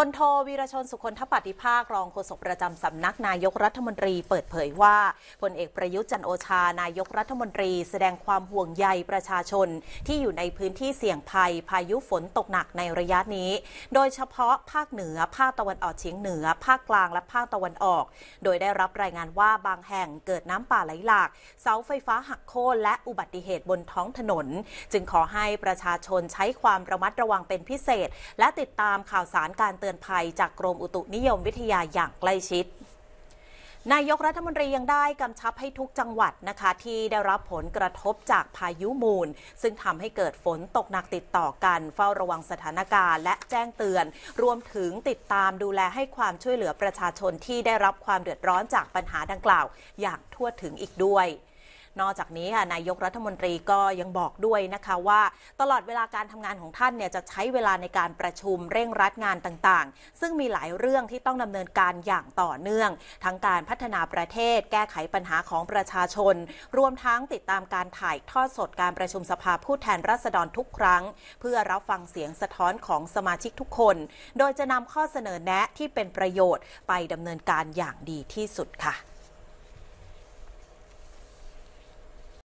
พลโทวีรชนสุคนทปฏิภาค รองโฆษกประจำสำนักนายกรัฐมนตรีเปิดเผยว่าพลเอกประยุทธ์จันโอชานายกรัฐมนตรีแสดงความห่วงใยประชาชน ที่อยู่ในพื้นที่เสี่ยงภัย พายุฝนตกหนักในระยะนี้ โดยเฉพาะภาคเหนือภาคตะวันออกเฉียงเหนือ ภาคกลางและภาคตะวันออก โดยได้รับรายงานว่าบางแห่งเกิดน้ำป่าไหลหลากเสาไฟฟ้าหักโค่นและอุบัติเหตุบนท้องถนน จึงขอให้ประชาชนใช้ความระมัดระวังเป็นพิเศษ และติดตามข่าวสารการเตือนตือนภัยจากกรมอุตุนิยมวิทยาอย่างใกล้ชิด นายกรัฐมนตรียังได้กำชับให้ทุกจังหวัดนะคะที่ได้รับผลกระทบจากพายุมูล ซึ่งทำให้เกิดฝนตกหนักติดต่อกัน เฝ้าระวังสถานการณ์และแจ้งเตือน รวมถึงติดตามดูแลให้ความช่วยเหลือประชาชนที่ได้รับความเดือดร้อนจากปัญหาดังกล่าว อย่างทั่วถึงอีกด้วยนอกจากนี้ค่ะนายกรัฐมนตรีก็ยังบอกด้วยนะคะว่า ตลอดเวลาการทำงานของท่านเนี่ยจะใช้เวลาในการประชุมเร่งรัดงานต่างๆ ซึ่งมีหลายเรื่องที่ต้องดำเนินการอย่างต่อเนื่องทั้งการพัฒนาประเทศ แก้ไขปัญหาของประชาชน รวมทั้งติดตามการถ่ายทอดสดการประชุมสภาผู้แทนราษฎรทุกครั้ง เพื่อรับฟังเสียงสะท้อนของสมาชิกทุกคน โดยจะนำข้อเสนอแนะที่เป็นประโยชน์ไปดำเนินการอย่างดีที่สุดค่ะ